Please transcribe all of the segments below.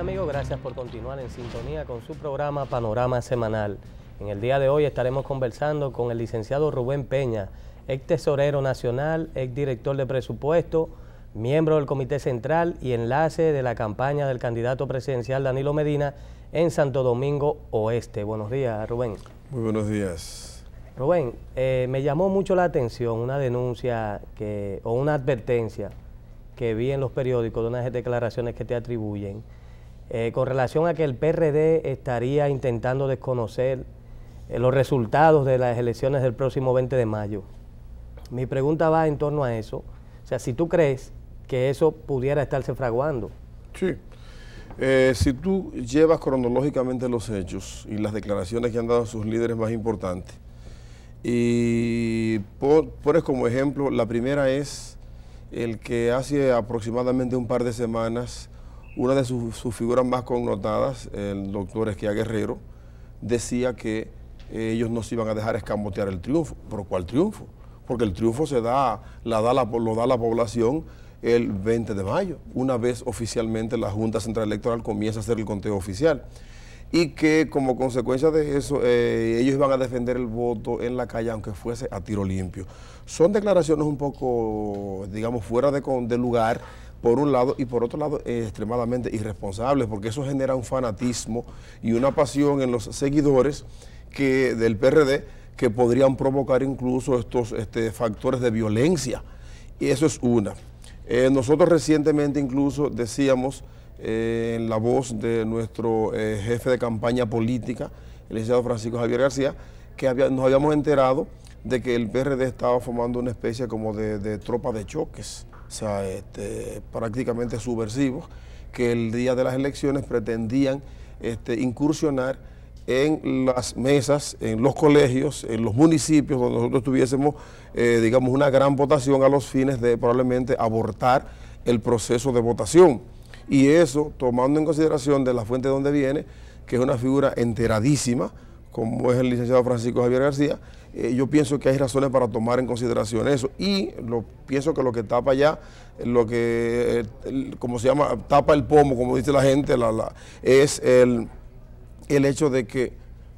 amigo, amigos, gracias por continuar en sintonía con su programa Panorama Semanal. En el día de hoy estaremos conversando con el licenciado Rubén Peña, ex tesorero nacional, ex director de presupuesto, miembro del Comité Central y enlace de la campaña del candidato presidencial Danilo Medina en Santo Domingo Oeste. Buenos días, Rubén. Muy buenos días. Rubén, eh, me llamó mucho la atención una denuncia que, o una advertencia que vi en los periódicos de unas declaraciones que te atribuyen eh, con relación a que el PRD estaría intentando desconocer eh, los resultados de las elecciones del próximo 20 de mayo. Mi pregunta va en torno a eso. O sea, si tú crees que eso pudiera estarse fraguando. Sí. Eh, si tú llevas cronológicamente los hechos y las declaraciones que han dado sus líderes más importantes, y pones como ejemplo, la primera es el que hace aproximadamente un par de semanas una de sus, figuras más connotadas, el doctor Esquia Guerrero, decía que eh, ellos no se iban a dejar escamotear el triunfo. ¿Pero cuál triunfo? Porque el triunfo se da, la da la, lo da la población el 20 de mayo, una vez oficialmente la Junta Central Electoral comienza a hacer el conteo oficial. Y que como consecuencia de eso, eh, ellos iban a defender el voto en la calle, aunque fuese a tiro limpio. Son declaraciones un poco, digamos, fuera de, de lugar por un lado, y por otro lado extremadamente irresponsables, porque eso genera un fanatismo y una pasión en los seguidores que, del PRD que podrían provocar incluso estos este, factores de violencia. Y eso es una. Eh, nosotros recientemente incluso decíamos eh, en la voz de nuestro eh, jefe de campaña política, el licenciado Francisco Javier García, que nos habíamos enterado de que el PRD estaba formando una especie como de tropa de choques o sea, este, prácticamente subversivos, que el día de las elecciones pretendían este, incursionar en las mesas, en los colegios, en los municipios donde nosotros tuviésemos, eh, digamos, una gran votación a los fines de probablemente abortar el proceso de votación. Y eso, tomando en consideración de la fuente de donde viene, que es una figura enteradísima, como es el licenciado Francisco Javier García, eh, yo pienso que hay razones para tomar en consideración eso. Y pienso que lo que tapa ya, lo que, eh, como se llama, tapa el pomo, como dice la gente, es el, hecho de que,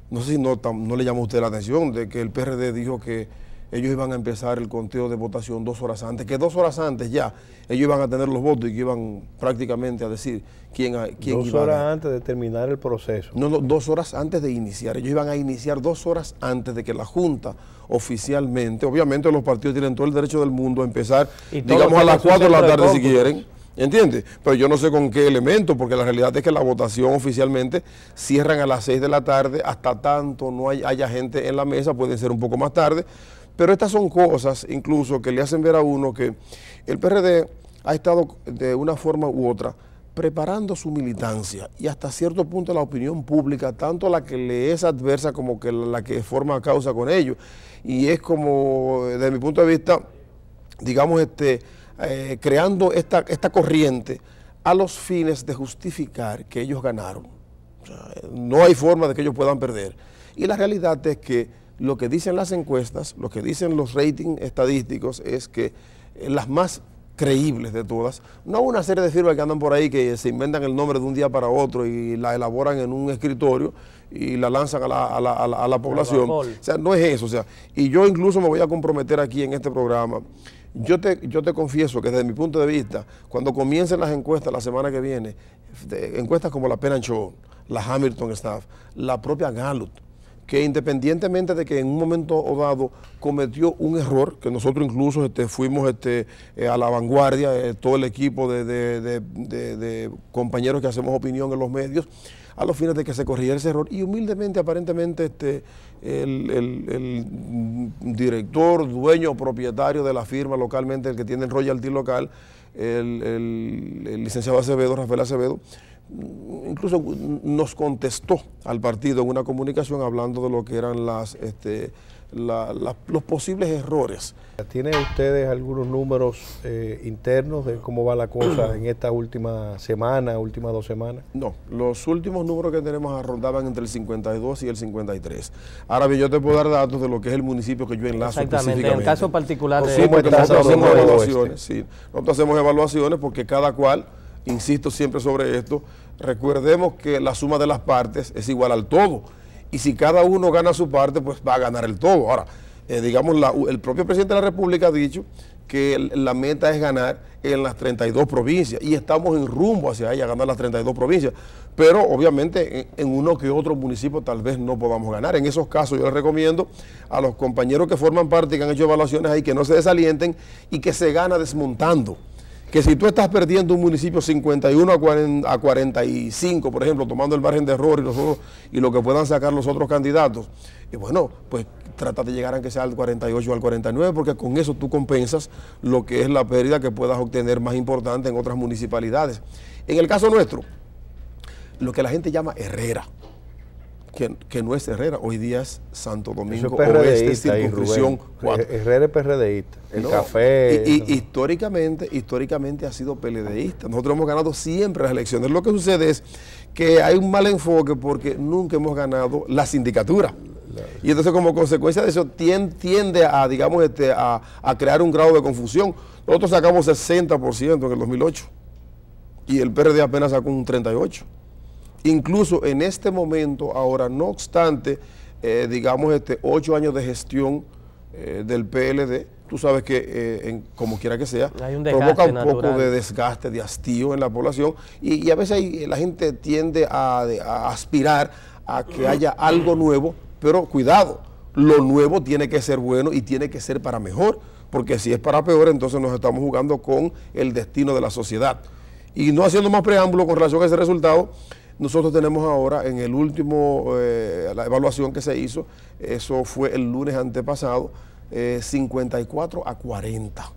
no sé si no, no le llama usted la atención, de que el PRD dijo que ellos iban a empezar el conteo de votación dos horas antes, que dos horas antes ya ellos iban a tener los votos y que iban prácticamente a decir quién, quién Dos horas antes de terminar el proceso. No, no, dos horas antes de iniciar. Ellos iban a iniciar dos horas antes de que la Junta oficialmente, obviamente los partidos tienen todo el derecho del mundo a empezar, digamos a las cuatro de la tarde si quieren. ¿Entiendes? Pero yo no sé con qué elemento, porque la realidad es que la votación oficialmente cierran a las 6 de la tarde, hasta tanto no haya gente en la mesa, pueden ser un poco más tarde, pero estas son cosas incluso que le hacen ver a uno que el PRD ha estado de una forma u otra preparando su militancia y hasta cierto punto la opinión pública, tanto la que le es adversa como que la que forma causa con ellos. Y es como, desde mi punto de vista, digamos, este, eh, creando esta, esta corriente a los fines de justificar que ellos ganaron. no hay forma de que ellos puedan perder. Y la realidad es que lo que dicen las encuestas, lo que dicen los ratings estadísticos es que eh, las más creíbles de todas, no una serie de firmas que andan por ahí que se inventan el nombre de un día para otro y la elaboran en un escritorio y la lanzan a la, población. O sea, no es eso. O sea, y yo incluso me voy a comprometer aquí en este programa. Yo te, yo te confieso que desde mi punto de vista, cuando comiencen las encuestas la semana que viene, encuestas como la Penn la Hamilton Staff, la propia Gallup, que independientemente de que en un momento dado cometió un error, que nosotros incluso este, fuimos este, eh, a la vanguardia, eh, todo el equipo de, compañeros que hacemos opinión en los medios, a los fines de que se corrigiera ese error. Y humildemente, aparentemente, este, el, director, dueño, propietario de la firma localmente, el que tiene el royalty local, el licenciado Acevedo, Rafael Acevedo, incluso nos contestó al partido en una comunicación hablando de lo que eran las, este, los posibles errores. ¿Tienen ustedes algunos números eh, internos de cómo va la cosa en esta última semana, últimas dos semanas? No, los últimos números que tenemos rondaban entre el 52 y el 53. Ahora bien, yo te puedo dar datos de lo que es el municipio que yo enlazo Exactamente, en el caso particular de... nosotros hacemos evaluaciones, nosotros hacemos evaluaciones porque cada cual insisto siempre sobre esto, recordemos que la suma de las partes es igual al todo. Y si cada uno gana su parte, pues va a ganar el todo. Ahora, eh, digamos, el propio presidente de la República ha dicho que la meta es ganar en las 32 provincias y estamos en rumbo hacia allá, ganar las 32 provincias, pero obviamente en, uno que otro municipio tal vez no podamos ganar. En esos casos yo les recomiendo a los compañeros que forman parte, y que han hecho evaluaciones ahí, que no se desalienten y que se gana desmontando que si tú estás perdiendo un municipio 51 a, 45, por ejemplo, tomando el margen de error y, y lo que puedan sacar los otros candidatos, y bueno, pues trata de llegar a que sea al 48 o al 49, porque con eso tú compensas lo que es la pérdida que puedas obtener más importante en otras municipalidades. En el caso nuestro, lo que la gente llama Herrera que, no es Herrera, hoy día es Santo Domingo este es Oeste, circunscripción Herrera es PRDista, el café. Y, históricamente, históricamente ha sido PLDista. Nosotros hemos ganado siempre las elecciones. Lo que sucede es que hay un mal enfoque porque nunca hemos ganado la sindicatura. Y entonces como consecuencia de eso tiende a, digamos, este, a, a crear un grado de confusión. Nosotros sacamos 60% en el 2008 y el PRD apenas sacó un 38% incluso en este momento, ahora no obstante, eh, digamos, este, ocho años de gestión eh, del PLD, tú sabes que, eh, como quiera que sea, provoca un poco de desgaste, de hastío en la población y, a veces ahí la gente tiende a aspirar a que haya algo nuevo, pero cuidado, lo nuevo tiene que ser bueno y tiene que ser para mejor, porque si es para peor, entonces nos estamos jugando con el destino de la sociedad. Y no haciendo más preámbulo con relación a ese resultado, nosotros tenemos ahora en el último, eh, la evaluación que se hizo, eso fue el lunes antepasado, 54 eh, a 40.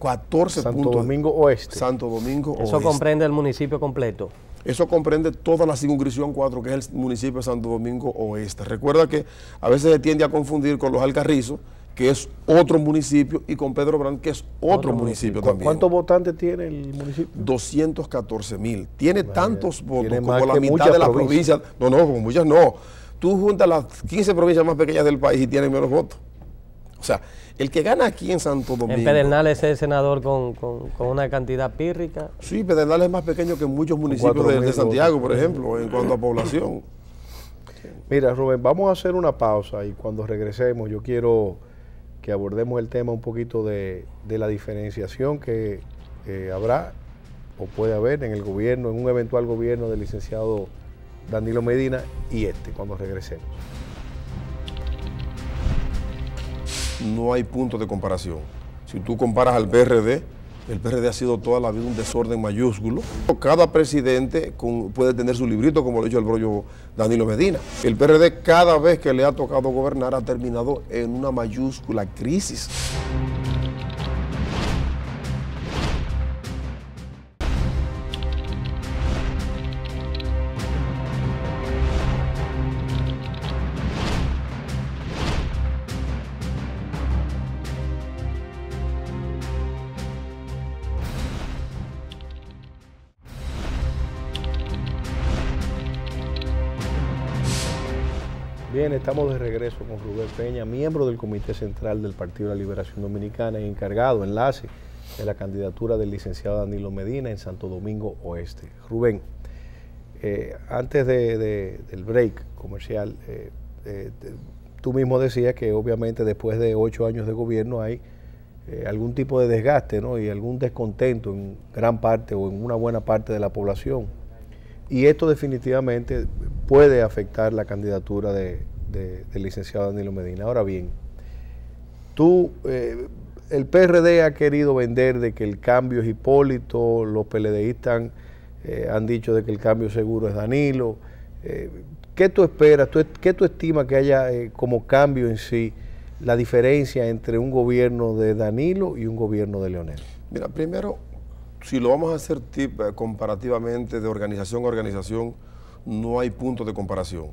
14 Santo Domingo Oeste. Santo Domingo Oeste. Eso comprende el municipio completo. Eso comprende toda la circunscripción 4, que es el municipio de Santo Domingo Oeste. Recuerda que a veces se tiende a confundir con los alcarrizos, que es otro municipio, y con Pedro Brand, que es otro, municipio, también. ¿Cuántos votantes tiene el municipio? 214 mil. Tiene tantos votos como la mitad de las provincias. No, no, como muchas no. Tú juntas las 15 provincias más pequeñas del país y tienen menos votos. O sea, el que gana aquí en Santo Domingo. En Pedernales es senador con, una cantidad pírrica. Sí, Pedernales es más pequeño que muchos municipios de, Santiago, por ejemplo, en cuanto a población. Mira, Rubén, vamos a hacer una pausa y cuando regresemos yo quiero que abordemos el tema un poquito de, la diferenciación que eh, habrá o puede haber en el gobierno, en un eventual gobierno del licenciado Danilo Medina y este, cuando regresemos. No hay punto de comparación. Si tú comparas al PRD, el PRD ha sido toda la vida un desorden mayúsculo. Cada presidente puede tener su librito, como lo ha dicho el brollo Danilo Medina. El PRD cada vez que le ha tocado gobernar ha terminado en una mayúscula crisis. estamos de regreso con Rubén Peña, miembro del Comité Central del Partido de la Liberación Dominicana y encargado, enlace, de la candidatura del licenciado Danilo Medina en Santo Domingo Oeste. Rubén, eh, antes del break comercial, eh, eh, tú mismo decías que obviamente después de ocho años de gobierno hay algún tipo de desgaste ¿no? y algún descontento en gran parte o en una buena parte de la población. Y esto definitivamente puede afectar la candidatura de, del licenciado Danilo Medina. Ahora bien, tú, eh, el PRD ha querido vender de que el cambio es Hipólito, los PLDistas eh, han, dicho de que el cambio seguro es Danilo. Eh, ¿Qué tú esperas? ¿Tú, ¿Qué tú estimas que haya eh, como cambio en sí la diferencia entre un gobierno de Danilo y un gobierno de Leonel? Mira, primero, si lo vamos a hacer comparativamente de organización a organización, no hay punto de comparación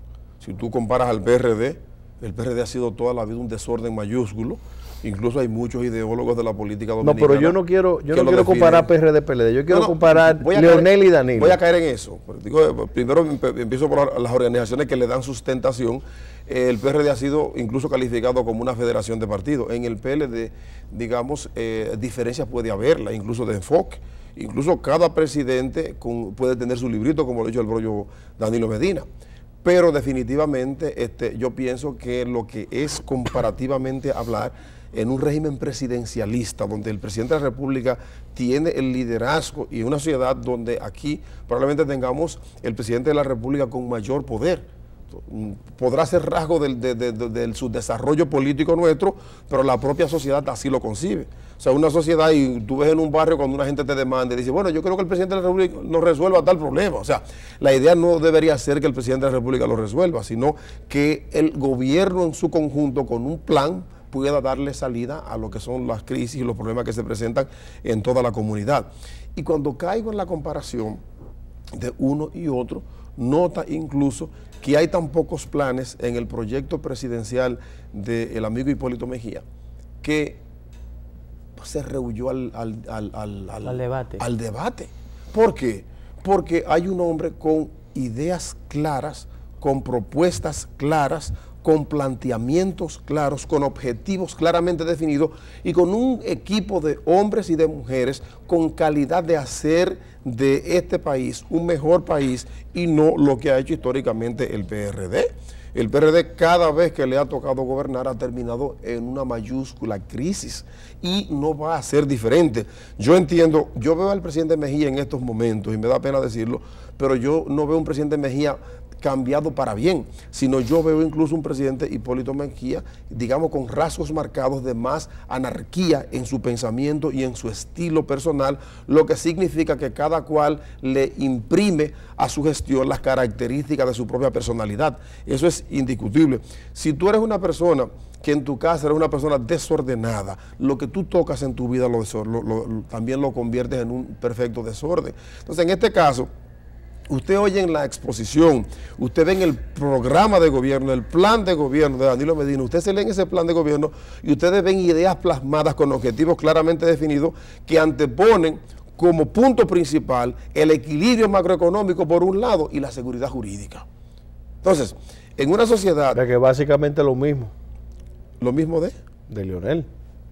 si tú comparas al PRD, el PRD ha sido toda la vida un desorden mayúsculo. Incluso hay muchos ideólogos de la política dominicana. No, pero yo no quiero, yo no quiero comparar PRD-PLD. Yo quiero comparar Leonel y Danilo. Voy a caer en eso. Pues, eh, pues, primero empiezo por las organizaciones que le dan sustentación. Eh, el PRD ha sido incluso calificado como una federación de partidos. En el PLD, digamos, eh, diferencias puede haberla, incluso de enfoque. Incluso cada presidente puede tener su librito, como lo ha dicho el brollo Danilo Medina. Pero definitivamente este, yo pienso que lo que es comparativamente hablar en un régimen presidencialista, donde el presidente de la República tiene el liderazgo y una sociedad donde aquí probablemente tengamos el presidente de la República con mayor poder podrá ser rasgo del, de, su desarrollo político nuestro, pero la propia sociedad así lo concibe. O sea, una sociedad y tú ves en un barrio cuando una gente te demanda y dice, bueno, yo creo que el presidente de la República no resuelva tal problema. O sea, la idea no debería ser que el presidente de la República lo resuelva, sino que el gobierno en su conjunto con un plan pueda darle salida a lo que son las crisis y los problemas que se presentan en toda la comunidad. Y cuando caigo en la comparación de uno y otro, nota incluso que hay tan pocos planes en el proyecto presidencial del amigo Hipólito Mejía que se rehuyó al, al, debate. al debate. ¿Por qué? Porque hay un hombre con ideas claras, con propuestas claras, con planteamientos claros, con objetivos claramente definidos y con un equipo de hombres y de mujeres con calidad de hacer de este país un mejor país y no lo que ha hecho históricamente el PRD. El PRD cada vez que le ha tocado gobernar ha terminado en una mayúscula crisis y no va a ser diferente. Yo entiendo, yo veo al presidente Mejía en estos momentos y me da pena decirlo, pero yo no veo un presidente Mejía cambiado para bien, sino yo veo incluso un presidente Hipólito Mejía, digamos, con rasgos marcados de más anarquía en su pensamiento y en su estilo personal, lo que significa que cada cual le imprime a su gestión las características de su propia personalidad. Eso es indiscutible. Si tú eres una persona que en tu casa eres una persona desordenada, lo que tú tocas en tu vida también lo conviertes en un perfecto desorden. Entonces, en este caso, Usted oye en la exposición, usted ve en el programa de gobierno, el plan de gobierno de Danilo Medina, usted se lee en ese plan de gobierno y ustedes ven ideas plasmadas con objetivos claramente definidos que anteponen como punto principal el equilibrio macroeconómico por un lado y la seguridad jurídica. Entonces, en una sociedad... De que básicamente lo mismo. ¿Lo mismo de? De Lionel.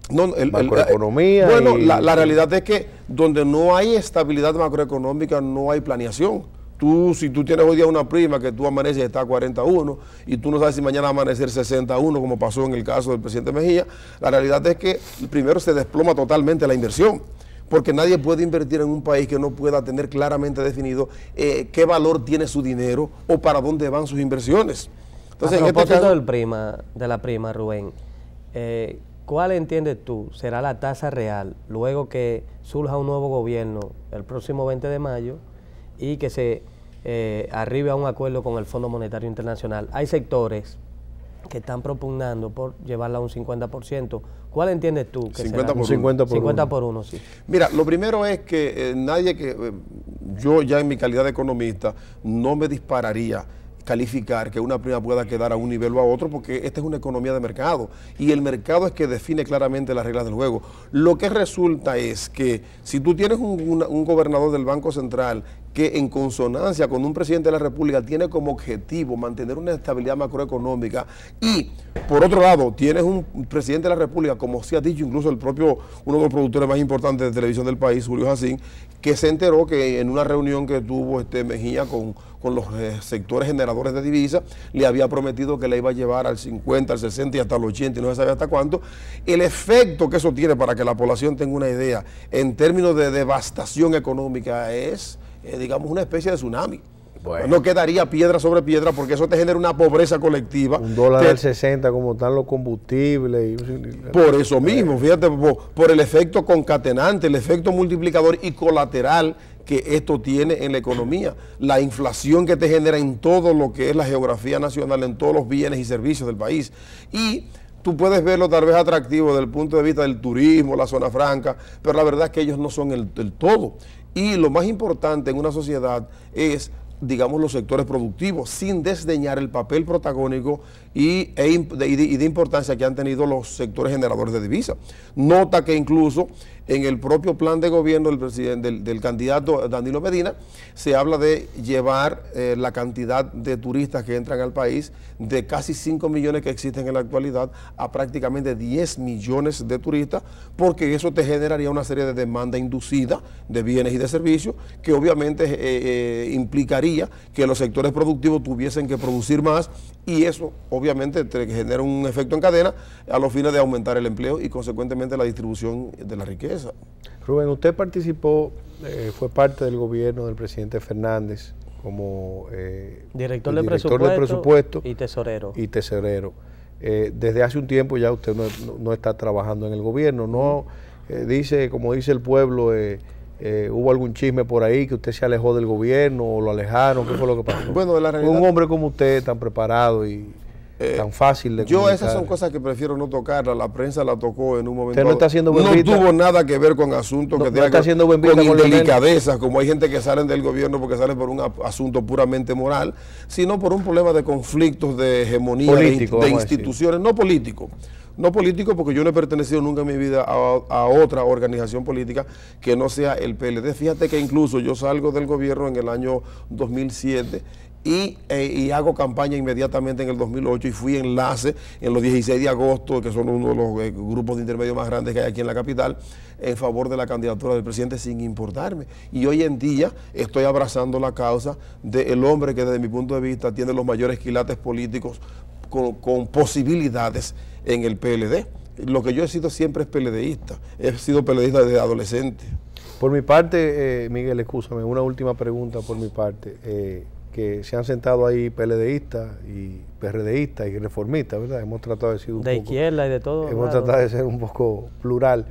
Eh, macroeconomía. bueno, la, la realidad es que donde no hay estabilidad macroeconómica no hay planeación. Tú, si tú tienes hoy día una prima que tú amaneces y está a 41 y tú no sabes si mañana va a amanecer 61, como pasó en el caso del presidente Mejía, la realidad es que primero se desploma totalmente la inversión porque nadie puede invertir en un país que no pueda tener claramente definido eh, qué valor tiene su dinero o para dónde van sus inversiones. Entonces, el este propósito prima, de la prima, Rubén, eh, ¿cuál entiendes tú será la tasa real luego que surja un nuevo gobierno el próximo 20 de mayo y que se eh, ...arriba a un acuerdo con el Fondo Monetario Internacional. Hay sectores que están propugnando por llevarla a un 50%. ¿Cuál entiendes tú? 50, Por 50 por 50 uno. 1, sí. Mira, lo primero es que eh, nadie que eh, yo ya en mi calidad de economista no me dispararía calificar que una prima pueda quedar a un nivel o a otro porque esta es una economía de mercado y el mercado es que define claramente las reglas del juego. Lo que resulta es que si tú tienes un gobernador del Banco Central que en consonancia con un presidente de la República tiene como objetivo mantener una estabilidad macroeconómica y por otro lado tienes un presidente de la República, como se ha dicho incluso el propio, uno de los productores más importantes de televisión del país, Julio Jacín, que se enteró que en una reunión que tuvo este Mejía con, los eh, sectores generadores de divisas, le había prometido que le iba a llevar al 50, al 60 y hasta el 80 y no se sabe hasta cuánto. El efecto que eso tiene para que la población tenga una idea en términos de devastación económica es eh, digamos, una especie de tsunami. No quedaría piedra sobre piedra porque eso te genera una pobreza colectiva. Un dólar del 60, como están los combustibles. Por eso eh. mismo, fíjate, por, el efecto concatenante, el efecto multiplicador y colateral que esto tiene en la economía, la inflación que te genera en todo lo que es la geografía nacional, en todos los bienes y servicios del país. Y tú puedes verlo tal vez atractivo desde el punto de vista del turismo, la zona franca, pero la verdad es que ellos no son el todo. Y lo más importante en una sociedad es digamos, los sectores productivos, sin desdeñar el papel protagónico y, e de, de, importancia que han tenido los sectores generadores de divisas. Nota que incluso en el propio plan de gobierno del, candidato Danilo Medina se habla de llevar eh, la cantidad de turistas que entran al país de casi 5 millones que existen en la actualidad a prácticamente 10 millones de turistas porque eso te generaría una serie de demanda inducida de bienes y de servicios que obviamente eh, eh, implicaría que los sectores productivos tuviesen que producir más y eso obviamente genera un efecto en cadena a los fines de aumentar el empleo y consecuentemente la distribución de la riqueza. Rubén, usted participó, eh, fue parte del gobierno del presidente Fernández como eh, director, de presupuesto, y tesorero. Y tesorero. Eh, desde hace un tiempo ya usted no, está trabajando en el gobierno, no mm. dice, como dice el pueblo, ¿Hubo algún chisme por ahí que usted se alejó del gobierno o lo alejaron? ¿Qué fue lo que pasó? Bueno, la Un hombre como usted, tan preparado y eh, fácil Yo esas son cosas que prefiero no tocar, La prensa la tocó en un momento. no haciendo tuvo nada que ver con asuntos que no está haciendo buen con, delicadezas, como hay gente que salen del gobierno porque salen por un asunto puramente moral, sino por un problema de conflictos de hegemonía de, instituciones, no político. No político porque yo no he pertenecido nunca en mi vida a, a otra organización política que no sea el PLD. Fíjate que incluso yo salgo del gobierno en el año 2007 eh, y, hago campaña inmediatamente en el 2008 y fui enlace en los 16 de agosto, que son uno de los eh, grupos de intermedio más grandes que hay aquí en la capital, en favor de la candidatura del presidente sin importarme. Y hoy en día estoy abrazando la causa del hombre que desde mi punto de vista tiene los mayores quilates políticos con, posibilidades en el PLD. Lo que yo he sido siempre es PLDista he sido PLDista desde adolescente. Por mi parte, eh, Miguel, escúchame, una última pregunta por mi parte que se han sentado ahí PLDistas y PRDistas y reformistas, ¿verdad? Hemos tratado de ser un poco... De izquierda y de todo. Hemos tratado de ser un poco plural.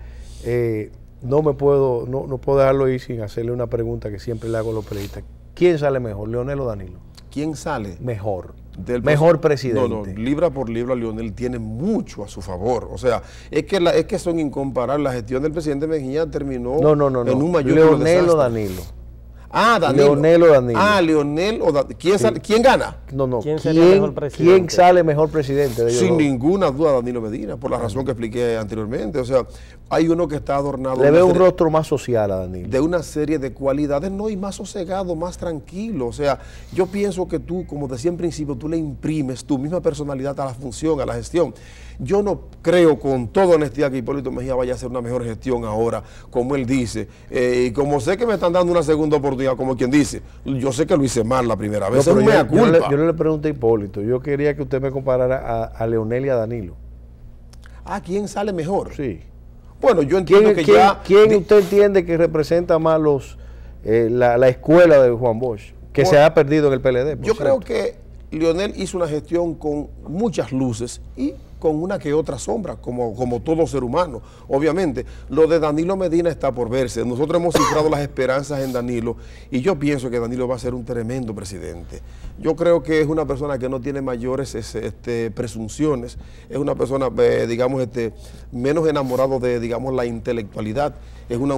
Eh, no me puedo, no, no puedo dejarlo ahí sin hacerle una pregunta que siempre le hago a los periodistas. ¿Quién sale mejor, Leonel o Danilo? ¿Quién sale? Mejor. Del mejor presidente. No, no, libra por libra Leonel tiene mucho a su favor. O sea, es que es que son incomparables. La gestión del presidente Mejía terminó en un mayor Leonel o Danilo. Ah, Danilo. Leonel o Danilo. Ah, Leonel o Danilo. ¿Quién, gana? No, no. ¿Quién, sale mejor presidente? Sin ninguna duda Danilo Medina, por la razón que expliqué anteriormente. O sea, hay uno que está adornado. Le ve un rostro más social a Danilo. De una serie de cualidades, no, y más sosegado, más tranquilo. O sea, yo pienso que tú, como decía en principio, tú le imprimes tu misma personalidad a la función, a la gestión. Yo no creo con toda honestidad que Hipólito Mejía vaya a hacer una mejor gestión ahora, como él dice. Eh, y como sé que me están dando una segunda oportunidad, como quien dice, yo sé que lo hice mal la primera vez. pero yo, le, yo, pregunté a Hipólito, yo quería que usted me comparara a, Leonel y a Danilo. ¿A ah, quién sale mejor? Sí. Bueno, yo entiendo que ya... ¿Quién usted entiende que representa más eh, la, escuela de Juan Bosch? Que se ha perdido en el PLD. Yo creo que Leonel hizo una gestión con muchas luces y con una que otra sombra, como, todo ser humano, obviamente. Lo de Danilo Medina está por verse. Nosotros hemos cifrado las esperanzas en Danilo y yo pienso que Danilo va a ser un tremendo presidente. Yo creo que es una persona que no tiene mayores este, presunciones, es una persona, eh, digamos, este, menos enamorado de, digamos, la intelectualidad, es una,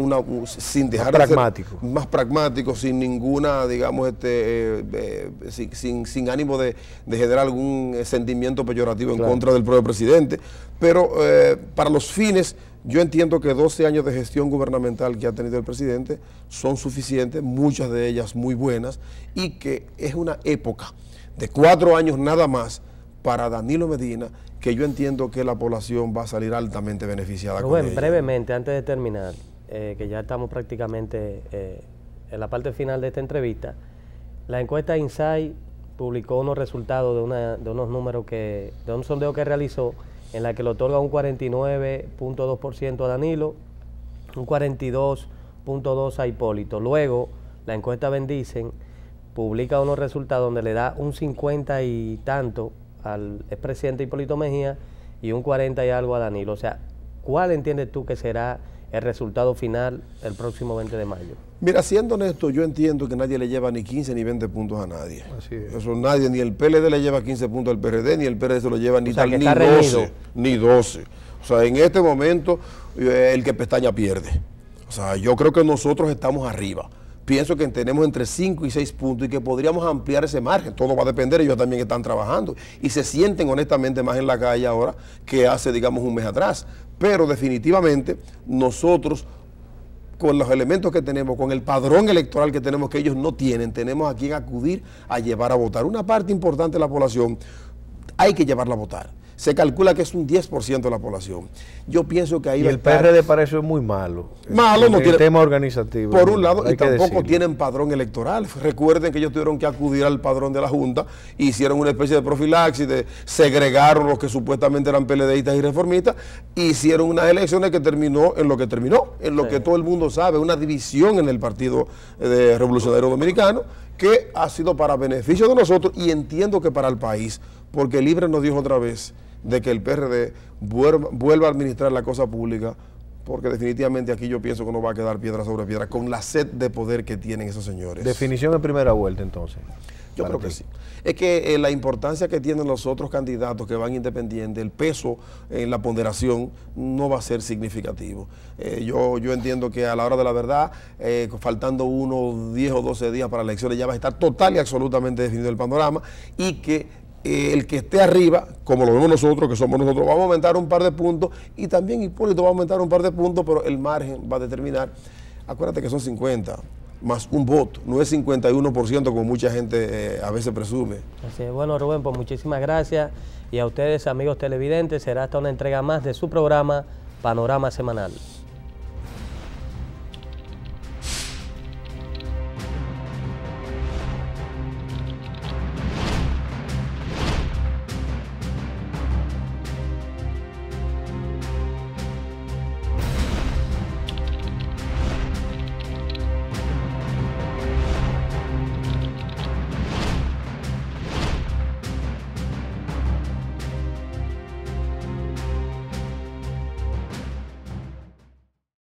sin dejar más pragmático. más pragmático, sin ninguna, digamos, este, eh, eh, sin, sin, ánimo de, generar algún sentimiento peyorativo en contra del propio presidente presidente, pero eh, para los fines, yo entiendo que 12 años de gestión gubernamental que ha tenido el presidente son suficientes, muchas de ellas muy buenas, y que es una época de cuatro años nada más para Danilo Medina, que yo entiendo que la población va a salir altamente beneficiada. Rubén, brevemente, antes de terminar, eh, que ya estamos prácticamente eh, en la parte final de esta entrevista, la encuesta Insight publicó unos resultados de, unos números que, de un sondeo que realizó en la que le otorga un 49.2% a Danilo, un 42.2% a Hipólito. Luego, la encuesta Bendicen publica unos resultados donde le da un 50 y tanto al expresidente Hipólito Mejía y un 40 y algo a Danilo. O sea, ¿cuál entiendes tú que será el resultado final el próximo 20 de mayo? Mira, siendo honesto, yo entiendo que nadie le lleva ni 15 ni 20 puntos a nadie. Eso nadie, ni el PLD le lleva 15 puntos al PRD, ni el PRD se lo lleva ni, tal, ni 12, ni 12. O sea, en este momento eh, el que pestaña pierde. O sea, yo creo que nosotros estamos arriba pienso que tenemos entre 5 y 6 puntos y que podríamos ampliar ese margen. Todo va a depender, ellos también están trabajando y se sienten honestamente más en la calle ahora que hace, digamos, un mes atrás. Pero definitivamente nosotros con los elementos que tenemos, con el padrón electoral que tenemos que ellos no tienen, tenemos a quien acudir a llevar a votar. Una parte importante de la población hay que llevarla a votar se calcula que es un 10% de la población. Yo pienso que ahí... Y el PRD para eso es muy malo. Malo, el, no el tema organizativo. Por un lado, y tampoco tienen padrón electoral. Recuerden que ellos tuvieron que acudir al padrón de la Junta, e hicieron una especie de profilaxis, de segregaron los que supuestamente eran PLDistas y reformistas, e hicieron unas elecciones que terminó en lo que terminó, en lo que todo el mundo sabe, una división en el Partido eh, Revolucionario Dominicano, que ha sido para beneficio de nosotros y entiendo que para el país, porque Libre nos dijo otra vez de que el PRD vuelva, a administrar la cosa pública, porque definitivamente aquí yo pienso que no va a quedar piedra sobre piedra con la sed de poder que tienen esos señores. Definición de primera vuelta entonces. Yo creo que sí. Es que eh, la importancia que tienen los otros candidatos que van independientes, el peso en la ponderación no va a ser significativo. Eh, yo, yo entiendo que a la hora de la verdad, eh, faltando unos 10 o 12 días para elecciones, ya va a estar total y absolutamente definido el panorama y que eh, el que esté arriba, como lo vemos nosotros, que somos nosotros, vamos a aumentar un par de puntos y también Hipólito va a aumentar un par de puntos, pero el margen va a determinar. Acuérdate que son 50 más un voto, no es 51% como mucha gente eh, a veces presume. Así es, bueno Rubén, pues muchísimas gracias y a ustedes amigos televidentes, será hasta una entrega más de su programa Panorama Semanal.